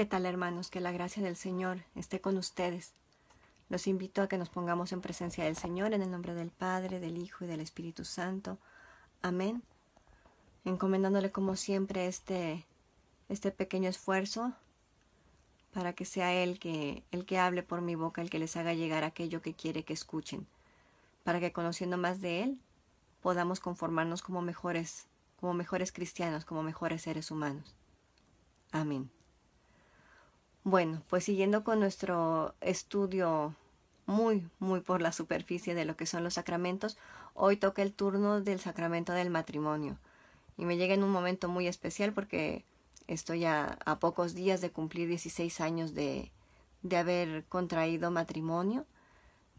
¿Qué tal hermanos? Que la gracia del Señor esté con ustedes. Los invito a que nos pongamos en presencia del Señor en el nombre del Padre, del Hijo y del Espíritu Santo. Amén. Encomendándole como siempre este, este pequeño esfuerzo para que sea Él que, el que hable por mi boca, el que les haga llegar aquello que quiere que escuchen, para que conociendo más de Él podamos conformarnos como mejores, como mejores cristianos, como mejores seres humanos. Amén. Bueno, pues siguiendo con nuestro estudio muy, muy por la superficie de lo que son los sacramentos, hoy toca el turno del sacramento del matrimonio. Y me llega en un momento muy especial porque estoy a, pocos días de cumplir 16 años de, haber contraído matrimonio,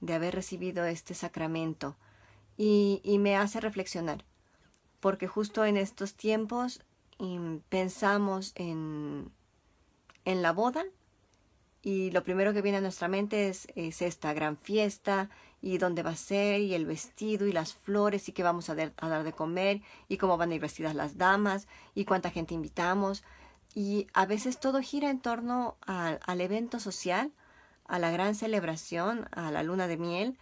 de haber recibido este sacramento. Y, me hace reflexionar, porque justo en estos tiempos mm, pensamos en, en la boda y lo primero que viene a nuestra mente es, esta gran fiesta y dónde va a ser y el vestido y las flores y qué vamos a, dar de comer y cómo van a ir vestidas las damas y cuánta gente invitamos. Y a veces todo gira en torno al evento social, a la gran celebración, a la luna de miel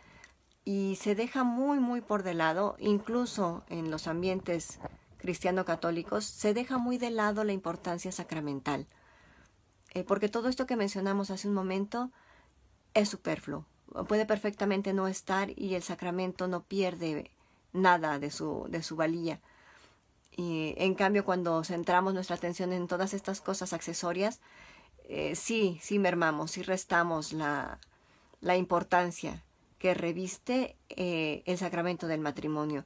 y se deja muy, muy por de lado, incluso en los ambientes cristiano-católicos, se deja muy de lado la importancia sacramental eh, porque todo esto que mencionamos hace un momento es superfluo. Puede perfectamente no estar y el sacramento no pierde nada de su, de su valía. Y en cambio, cuando centramos nuestra atención en todas estas cosas accesorias, eh, sí, sí mermamos, sí restamos la, la importancia que reviste eh, el sacramento del matrimonio.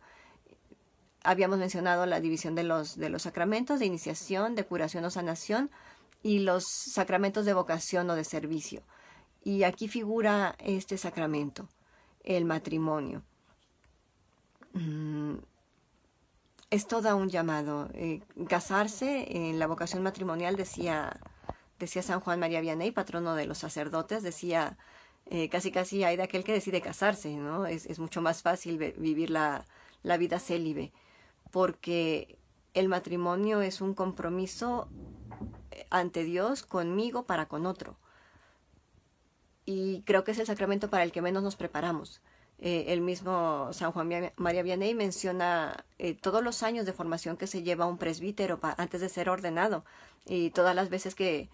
Habíamos mencionado la división de los, de los sacramentos, de iniciación, de curación o sanación, y los sacramentos de vocación o de servicio. Y aquí figura este sacramento, el matrimonio. Mm, es todo un llamado. Eh, casarse en la vocación matrimonial, decía, decía San Juan María Vianney, patrono de los sacerdotes, decía eh, casi casi hay de aquel que decide casarse, ¿no? Es, mucho más fácil vivir la, la vida célibe, porque el matrimonio es un compromiso ante Dios, conmigo, para con otro. Y creo que es el sacramento para el que menos nos preparamos. Eh, el mismo San Juan María Vianney menciona eh, todos los años de formación que se lleva un presbítero antes de ser ordenado y todas las veces que,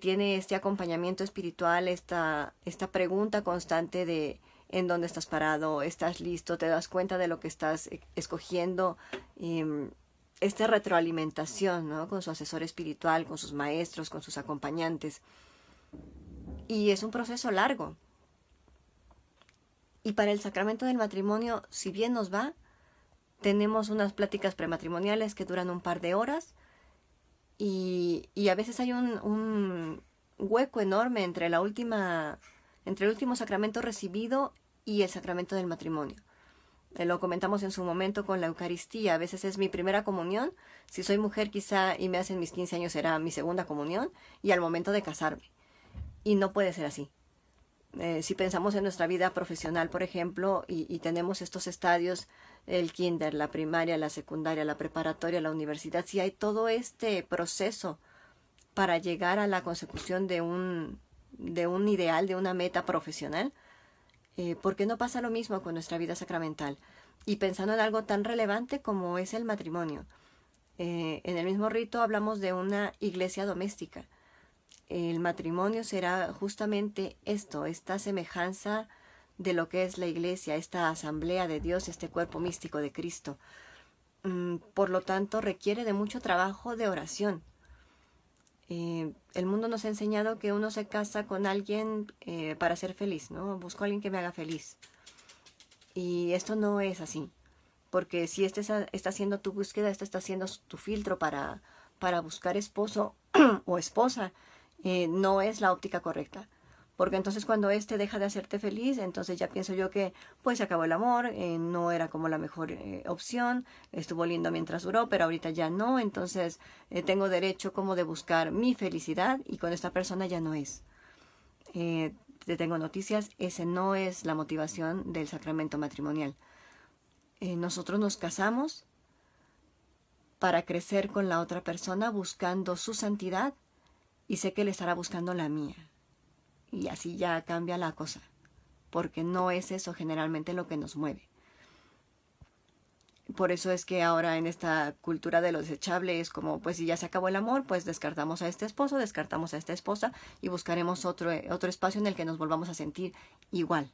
tiene este acompañamiento espiritual, esta, esta pregunta constante de en dónde estás parado, estás listo, te das cuenta de lo que estás eh, escogiendo. Em, esta retroalimentación, ¿no? Con su asesor espiritual, con sus maestros, con sus acompañantes. Y es un proceso largo. Y para el sacramento del matrimonio, si bien nos va, tenemos unas pláticas prematrimoniales que duran un par de horas y, a veces hay un, hueco enorme entre la última entre el último sacramento recibido y el sacramento del matrimonio lo comentamos en su momento con la Eucaristía, a veces es mi primera comunión, si soy mujer quizá y me hacen mis 15 años será mi segunda comunión y al momento de casarme. Y no puede ser así. Eh, si pensamos en nuestra vida profesional, por ejemplo, y, y, tenemos estos estadios, el kinder, la primaria, la secundaria, la preparatoria, la universidad, si hay todo este proceso para llegar a la consecución de un, de un ideal, de una meta profesional, porque eh, ¿Por qué no pasa lo mismo con nuestra vida sacramental? Y pensando en algo tan relevante como es el matrimonio. Eh, en el mismo rito hablamos de una iglesia doméstica. El matrimonio será justamente esto, esta semejanza de lo que es la iglesia, esta asamblea de Dios, este cuerpo místico de Cristo. Mm, por lo tanto, requiere de mucho trabajo de oración, eh, el mundo nos ha enseñado que uno se casa con alguien eh, para ser feliz, ¿no? Busco a alguien que me haga feliz. Y esto no es así, porque si este está haciendo tu búsqueda, este está haciendo tu filtro para, para buscar esposo o esposa, eh, no es la óptica correcta. Porque entonces cuando este deja de hacerte feliz, entonces ya pienso yo que pues se acabó el amor, eh, no era como la mejor eh, opción, estuvo lindo mientras duró, pero ahorita ya no, entonces eh, tengo derecho como de buscar mi felicidad y con esta persona ya no es. te tengo noticias, ese no es la motivación del sacramento matrimonial. nosotros nos casamos para crecer con la otra persona buscando su santidad y sé que él estará buscando la mía y así ya cambia la cosa, porque no es eso generalmente lo que nos mueve. Por eso es que ahora en esta cultura de lo desechable es como, pues si ya se acabó el amor, pues descartamos a este esposo, descartamos a esta esposa y buscaremos otro, eh, otro espacio en el que nos volvamos a sentir igual,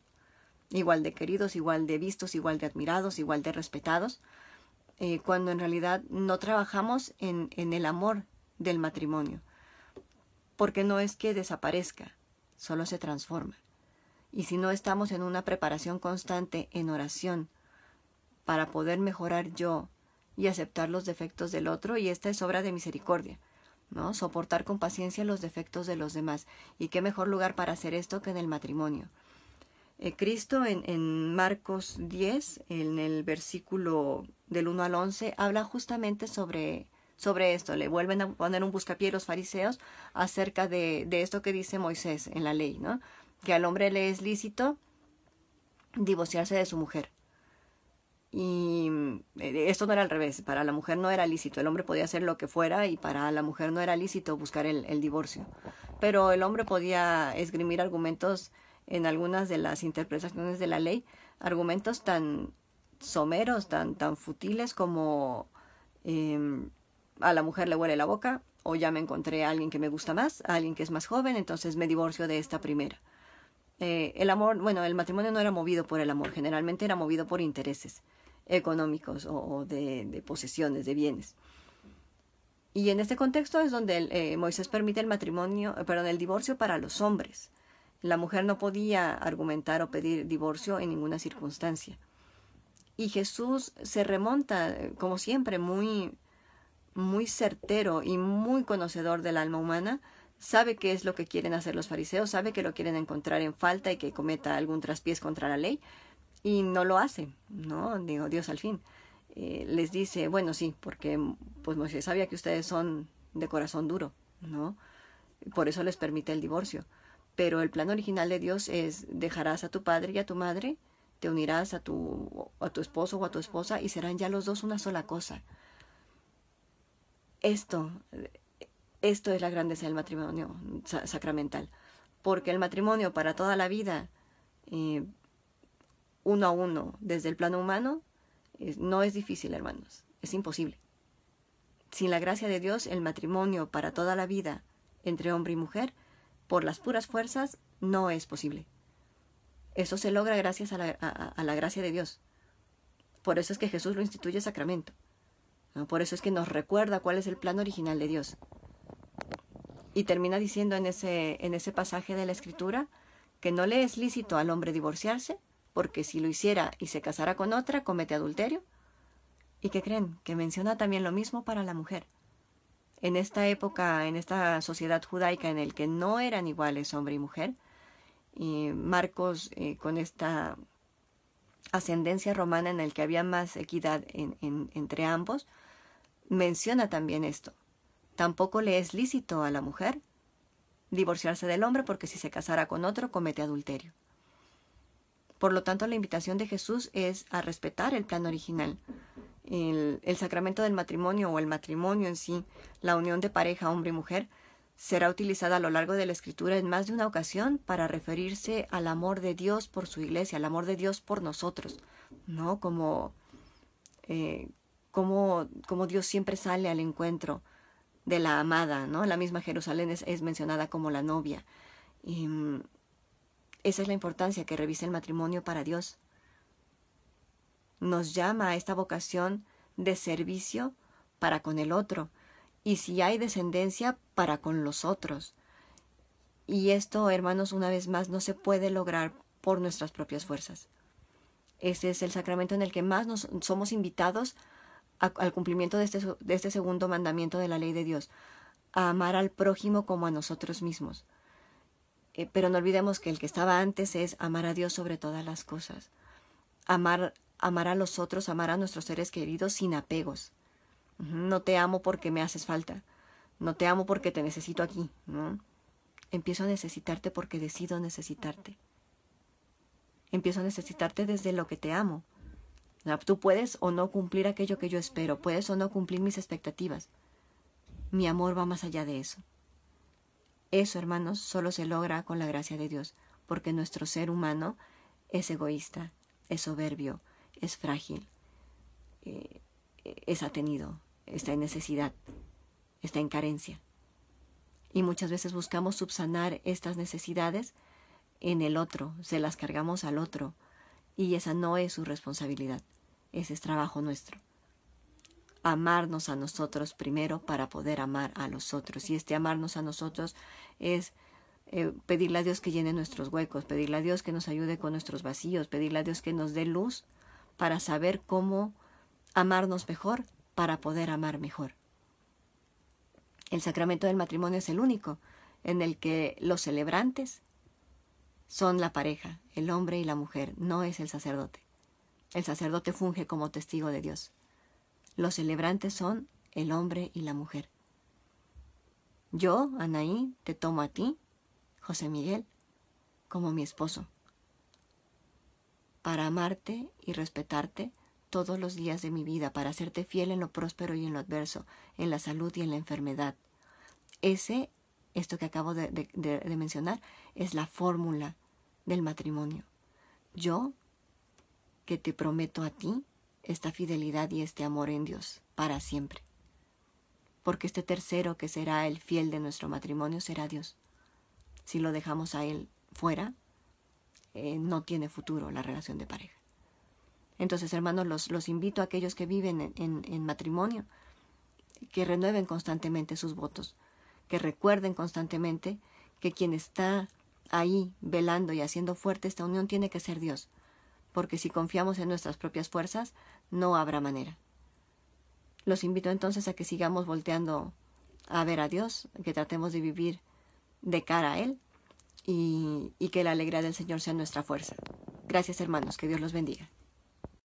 igual de queridos, igual de vistos, igual de admirados, igual de respetados, eh, cuando en realidad no trabajamos en el amor del matrimonio, porque no es que desaparezca, solo se transforma. Y si no estamos en una preparación constante en oración para poder mejorar yo y aceptar los defectos del otro, y esta es obra de misericordia, ¿no? Soportar con paciencia los defectos de los demás. Y qué mejor lugar para hacer esto que en el matrimonio. Eh, Cristo en, en Marcos 10, en el versículo del 1 al 11, habla justamente sobre sobre esto. Le vuelven a poner un buscapié los fariseos acerca de, de esto que dice Moisés en la ley, ¿no? Que al hombre le es lícito divorciarse de su mujer. Y eh, esto no era al revés, para la mujer no era lícito, el hombre podía hacer lo que fuera y para la mujer no era lícito buscar el, divorcio. Pero el hombre podía esgrimir argumentos en algunas de las interpretaciones de la ley, argumentos tan someros, tan, tan futiles como em, a la mujer le huele la boca, o ya me encontré a alguien que me gusta más, a alguien que es más joven, entonces me divorcio de esta primera. Eh, el amor, bueno, el matrimonio no era movido por el amor, generalmente era movido por intereses económicos o, de, posesiones, de bienes. Y en este contexto es donde eh, Moisés permite el matrimonio, eh, perdón, el divorcio para los hombres. La mujer no podía argumentar o pedir divorcio en ninguna circunstancia. Y Jesús se remonta, como siempre, muy muy certero y muy conocedor del alma humana, sabe qué es lo que quieren hacer los fariseos, sabe que lo quieren encontrar en falta y que cometa algún traspiés contra la ley, y no lo hace, ¿no? Digo, Dios al fin. Eh, les dice, bueno, sí, porque pues Moisés sabía que ustedes son de corazón duro, ¿no? Por eso les permite el divorcio. Pero el plan original de Dios es dejarás a tu padre y a tu madre, te unirás a tu, a tu esposo o a tu esposa y serán ya los dos una sola cosa. Esto, esto es la grandeza del matrimonio sacramental, porque el matrimonio para toda la vida, eh, uno a uno, desde el plano humano, no es difícil, hermanos, es imposible. Sin la gracia de Dios, el matrimonio para toda la vida entre hombre y mujer, por las puras fuerzas, no es posible. Eso se logra gracias a la gracia de Dios. Por eso es que Jesús lo instituye sacramento. Ah, por eso es que nos recuerda cuál es el plan original de Dios. Y termina diciendo en ese, en ese pasaje de la Escritura que no le es lícito al hombre divorciarse, porque si lo hiciera y se casara con otra, comete adulterio. ¿Y qué creen? Que menciona también lo mismo para la mujer. En esta época, en esta sociedad judaica en el que no eran iguales hombre y mujer, Marcos eh, con esta ascendencia romana en el que había más equidad entre ambos, menciona también esto. Tampoco le es lícito a la mujer divorciarse del hombre porque si se casara con otro comete adulterio. Por lo tanto, la invitación de Jesús es a respetar el plan original, el sacramento del matrimonio o el matrimonio en sí, la unión de pareja hombre y mujer, será utilizada a lo largo de la Escritura en más de una ocasión para referirse al amor de Dios por su iglesia, al amor de Dios por nosotros, ¿no? Como, eh, como, como Dios siempre sale al encuentro de la amada, ¿no? La misma Jerusalén es, mencionada como la novia. Mm, esa es la importancia que revisa el matrimonio para Dios. Nos llama a esta vocación de servicio para con el otro, y si hay descendencia para con los otros. Y esto, hermanos, una vez más no se puede lograr por nuestras propias fuerzas. Este es el sacramento en el que más nos somos invitados al cumplimiento de este, de este segundo mandamiento de la ley de Dios, a amar al prójimo como a nosotros mismos. Eh, pero no olvidemos que el que estaba antes es amar a Dios sobre todas las cosas, amar, amar a los otros, amar a nuestros seres queridos sin apegos. No te amo porque me haces falta. No te amo porque te necesito aquí, Empiezo a necesitarte porque decido necesitarte. Empiezo a necesitarte desde lo que te amo. Tú puedes o no cumplir aquello que yo espero, puedes o no cumplir mis expectativas. Mi amor va más allá de eso. Eso, hermanos, solo se logra con la gracia de Dios, porque nuestro ser humano es egoísta, es soberbio, es frágil, eh, es atenido, está en necesidad, está en carencia. Y muchas veces buscamos subsanar estas necesidades en el otro, se las cargamos al otro, y esa no es su responsabilidad, ese es trabajo nuestro. Amarnos a nosotros primero para poder amar a los otros. Y este amarnos a nosotros es eh, pedirle a Dios que llene nuestros huecos, pedirle a Dios que nos ayude con nuestros vacíos, pedirle a Dios que nos dé luz para saber cómo amarnos mejor para poder amar mejor. El sacramento del matrimonio es el único en el que los celebrantes son la pareja, el hombre y la mujer, no es el sacerdote. El sacerdote funge como testigo de Dios. Los celebrantes son el hombre y la mujer. Yo, Anaí, te tomo a ti, José Miguel, como mi esposo, para amarte y respetarte todos los días de mi vida para hacerte fiel en lo próspero y en lo adverso, en la salud y en la enfermedad. Ese, esto que acabo de, mencionar, es la fórmula del matrimonio. Yo, que te prometo a ti esta fidelidad y este amor en Dios para siempre. Porque este tercero que será el fiel de nuestro matrimonio será Dios. Si lo dejamos a Él fuera, eh, no tiene futuro la relación de pareja. Entonces, hermanos, los, invito a aquellos que viven en, matrimonio, que renueven constantemente sus votos, que recuerden constantemente que quien está ahí velando y haciendo fuerte esta unión tiene que ser Dios, porque si confiamos en nuestras propias fuerzas, no habrá manera. Los invito entonces a que sigamos volteando a ver a Dios, que tratemos de vivir de cara a Él y, y que la alegría del Señor sea nuestra fuerza. Gracias hermanos, que Dios los bendiga.